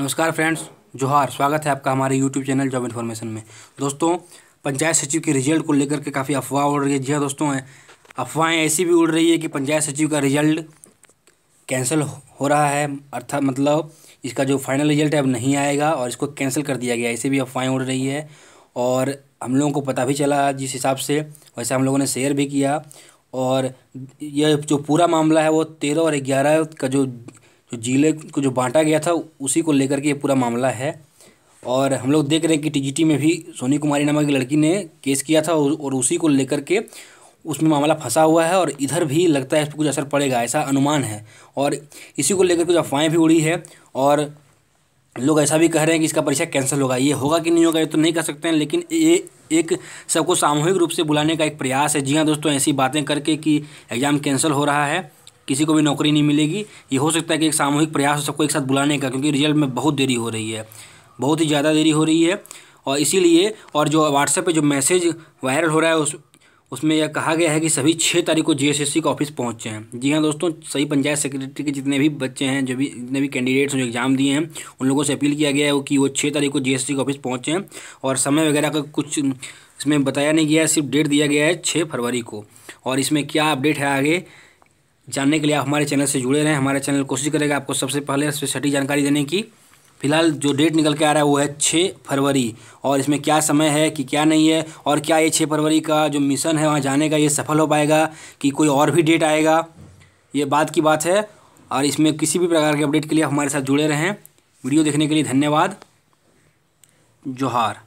नमस्कार फ्रेंड्स जोहार स्वागत है आपका हमारे यूट्यूब चैनल जॉब इन्फॉर्मेशन में दोस्तों पंचायत सचिव के रिजल्ट को लेकर के काफ़ी अफवाह उड़ रही है जी हाँ दोस्तों अफवाहें ऐसी भी उड़ रही है कि पंचायत सचिव का रिजल्ट कैंसिल हो रहा है अर्थात मतलब इसका जो फाइनल रिजल्ट है अब नहीं आएगा और इसको कैंसिल कर दिया गया ऐसे भी अफवाहें उड़ रही है और हम लोगों को पता भी चला जिस हिसाब से वैसे हम लोगों ने शेयर भी किया और यह जो पूरा मामला है वो तेरह और ग्यारह का जो जो तो जिले को जो बांटा गया था उसी को लेकर के ये पूरा मामला है और हम लोग देख रहे हैं कि टीजीटी में भी सोनी कुमारी नामक लड़की ने केस किया था और उसी को लेकर के उसमें मामला फंसा हुआ है और इधर भी लगता है इस पर कुछ असर पड़ेगा ऐसा अनुमान है और इसी को लेकर कुछ अफवाहें भी उड़ी है और लोग ऐसा भी कह रहे हैं कि इसका परीक्षा कैंसिल होगा ये होगा कि नहीं होगा ये तो नहीं कह सकते हैं लेकिन ये एक सबको सामूहिक रूप से बुलाने का एक प्रयास है जी हाँ दोस्तों ऐसी बातें करके कि एग्ज़ाम कैंसिल हो रहा है किसी को भी नौकरी नहीं मिलेगी ये हो सकता है कि एक सामूहिक प्रयास हो सबको एक साथ बुलाने का क्योंकि रिजल्ट में बहुत देरी हो रही है बहुत ही ज़्यादा देरी हो रही है और इसीलिए और जो व्हाट्सएप पे जो मैसेज वायरल हो रहा है उस उसमें यह कहा गया है कि सभी छः तारीख को जीएसएससी का ऑफिस पहुँचे हैं जी हाँ दोस्तों सही पंचायत सेक्रेटरी के जितने भी बच्चे हैं जो भी जितने भी कैंडिडेट्स जो एग्ज़ाम दिए हैं उन लोगों से अपील किया गया है कि वो छः तारीख को जीएसएससी के ऑफिस पहुँचे हैं और समय वगैरह का कुछ इसमें बताया नहीं गया है सिर्फ डेट दिया गया है छः फरवरी को और इसमें क्या अपडेट है आगे जानने के लिए आप हमारे चैनल से जुड़े रहें हमारे चैनल कोशिश करेगा आपको सबसे पहले सटीक जानकारी देने की फिलहाल जो डेट निकल के आ रहा है वो है छः फरवरी और इसमें क्या समय है कि क्या नहीं है और क्या ये छः फरवरी का जो मिशन है वहाँ जाने का ये सफल हो पाएगा कि कोई और भी डेट आएगा ये बात की बात है और इसमें किसी भी प्रकार के अपडेट के लिए हमारे साथ जुड़े रहें वीडियो देखने के लिए धन्यवाद जोहार